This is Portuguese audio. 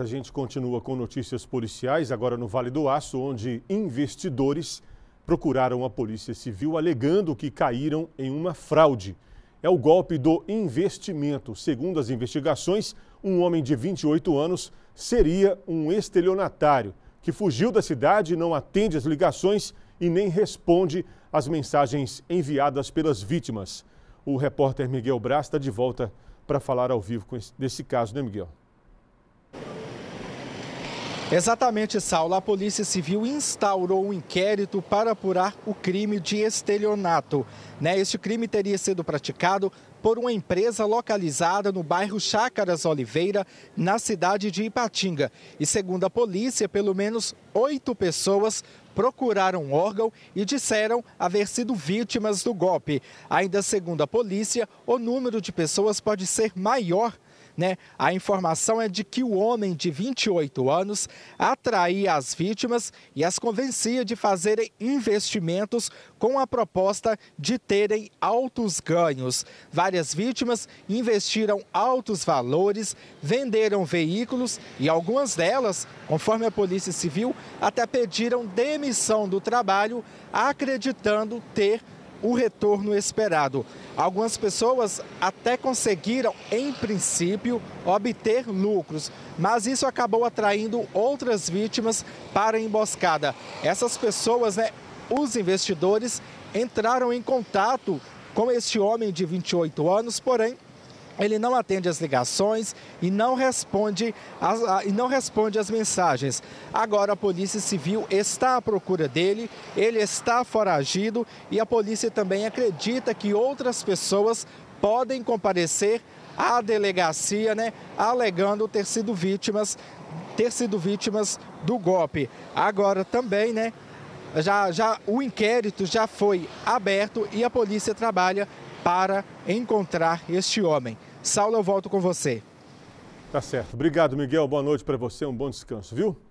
A gente continua com notícias policiais, agora no Vale do Aço, onde investidores procuraram a Polícia Civil alegando que caíram em uma fraude. É o golpe do investimento. Segundo as investigações, um homem de 28 anos seria um estelionatário que fugiu da cidade, não atende as ligações e nem responde às mensagens enviadas pelas vítimas. O repórter Miguel Brás está de volta para falar ao vivo desse caso, né, Miguel? Exatamente, Saulo. A Polícia Civil instaurou um inquérito para apurar o crime de estelionato. Né? Este crime teria sido praticado por uma empresa localizada no bairro Chácaras Oliveira, na cidade de Ipatinga. E segundo a polícia, pelo menos oito pessoas procuraram órgão e disseram haver sido vítimas do golpe. Ainda segundo a polícia, o número de pessoas pode ser maior né? A informação é de que o homem de 28 anos atraía as vítimas e as convencia de fazerem investimentos com a proposta de terem altos ganhos. Várias vítimas investiram altos valores, venderam veículos e algumas delas, conforme a Polícia Civil, até pediram demissão do trabalho, acreditando ter o retorno esperado. Algumas pessoas até conseguiram, em princípio, obter lucros, mas isso acabou atraindo outras vítimas para a emboscada. Essas pessoas, né, os investidores, entraram em contato com este homem de 28 anos, porém ele não atende as ligações e não responde as, a, e não responde as mensagens. Agora a Polícia Civil está à procura dele, ele está foragido e a polícia também acredita que outras pessoas podem comparecer à delegacia, né, alegando ter sido vítimas ter sido vítimas do golpe. Agora também, né, já, já o inquérito já foi aberto e a polícia trabalha para encontrar este homem. Saulo, eu volto com você. Tá certo. Obrigado, Miguel. Boa noite para você. Um bom descanso, viu?